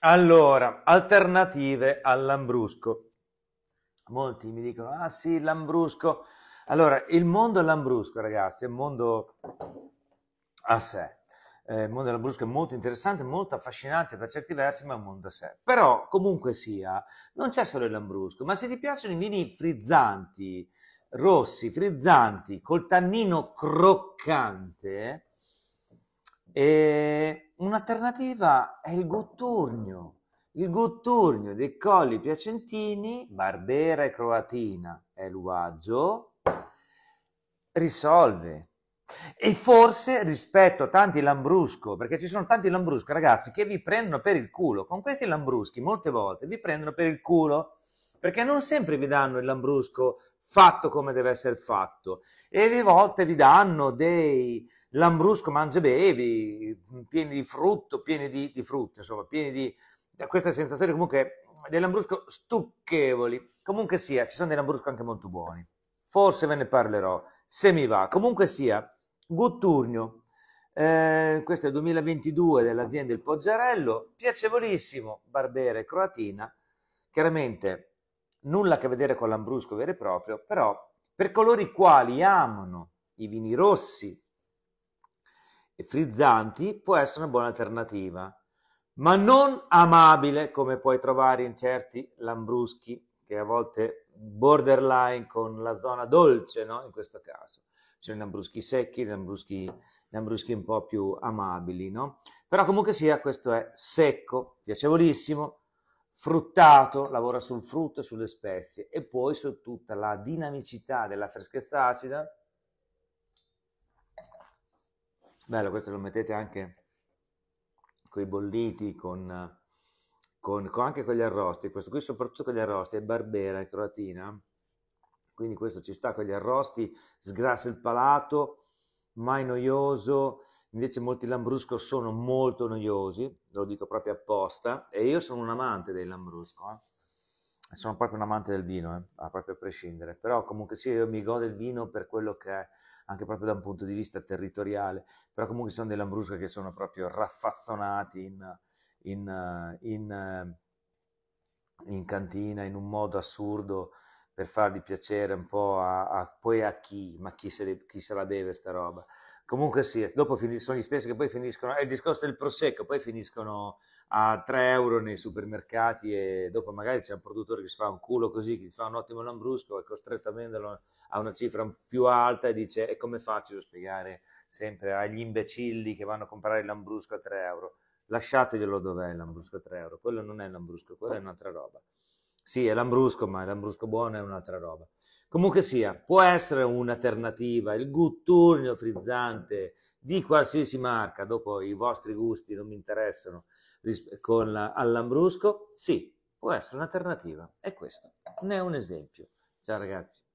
Allora, alternative all'ambrusco. Molti mi dicono, ah sì, l'ambrusco. Allora, il mondo Lambrusco, ragazzi, è un mondo a sé. Eh, il mondo Lambrusco è molto interessante, molto affascinante per certi versi, ma è un mondo a sé. Però, comunque sia, non c'è solo il lambrusco, ma se ti piacciono i vini frizzanti, rossi, frizzanti, col tannino croccante, e eh, Un'alternativa è il gotturno. Il gotturno dei colli piacentini, Barbera e Croatina è Luaggio risolve. E forse rispetto a tanti lambrusco, perché ci sono tanti lambrusco, ragazzi, che vi prendono per il culo. Con questi lambruschi molte volte vi prendono per il culo, perché non sempre vi danno il lambrusco fatto come deve essere fatto. E a volte vi danno dei lambrusco mangia bevi, pieni di frutto, pieni di, di frutta, insomma, pieni di, di queste sensazioni comunque dei lambrusco stucchevoli. Comunque sia, ci sono dei lambrusco anche molto buoni. Forse ve ne parlerò, se mi va. Comunque sia, Gutturnio, eh, questo è il 2022 dell'azienda Il Poggiarello, piacevolissimo, Barbere Croatina, chiaramente nulla a che vedere con l'ambrusco vero e proprio, però per coloro i quali amano i vini rossi e frizzanti può essere una buona alternativa, ma non amabile come puoi trovare in certi lambruschi che a volte borderline con la zona dolce, no? In questo caso. Ci sono i lambruschi secchi, i lambruschi, lambruschi, un po' più amabili, no? Però comunque sia, questo è secco, piacevolissimo, fruttato, lavora sul frutto e sulle spezie e poi su tutta la dinamicità della freschezza acida Bello, questo lo mettete anche con i bolliti, con, con, con, anche con gli arrosti. Questo qui soprattutto con gli arrosti è barbera, è croatina. Quindi questo ci sta con gli arrosti, sgrassa il palato, mai noioso. Invece molti lambrusco sono molto noiosi, lo dico proprio apposta. E io sono un amante dei lambrusco. Eh sono proprio un amante del vino, eh, a proprio prescindere, però comunque sì, io mi godo il vino per quello che è, anche proprio da un punto di vista territoriale, però comunque sono dei Lambrusca che sono proprio raffazzonati in, in, eh, in, eh, in cantina in un modo assurdo, per fargli piacere un po' a, a poi a chi, ma chi se, le, chi se, la beve sta roba. Comunque sì, dopo sono gli stessi che poi finiscono, è il discorso del prosecco, poi finiscono a 3 euro nei supermercati e dopo magari c'è un produttore che si fa un culo così, che si fa un ottimo lambrusco, è costretto a venderlo a una cifra più alta e dice è come faccio a spiegare sempre agli imbecilli che vanno a comprare il lambrusco a 3 euro? Lasciateglielo dov'è il lambrusco a 3 euro, quello non è il lambrusco, quello è un'altra roba. Sì, è l'ambrusco, ma l'ambrusco buono è un'altra roba. Comunque sia, può essere un'alternativa, il gutturno frizzante di qualsiasi marca, dopo i vostri gusti non mi interessano, con la, all'ambrusco, sì, può essere un'alternativa. E questo ne è un esempio. Ciao ragazzi.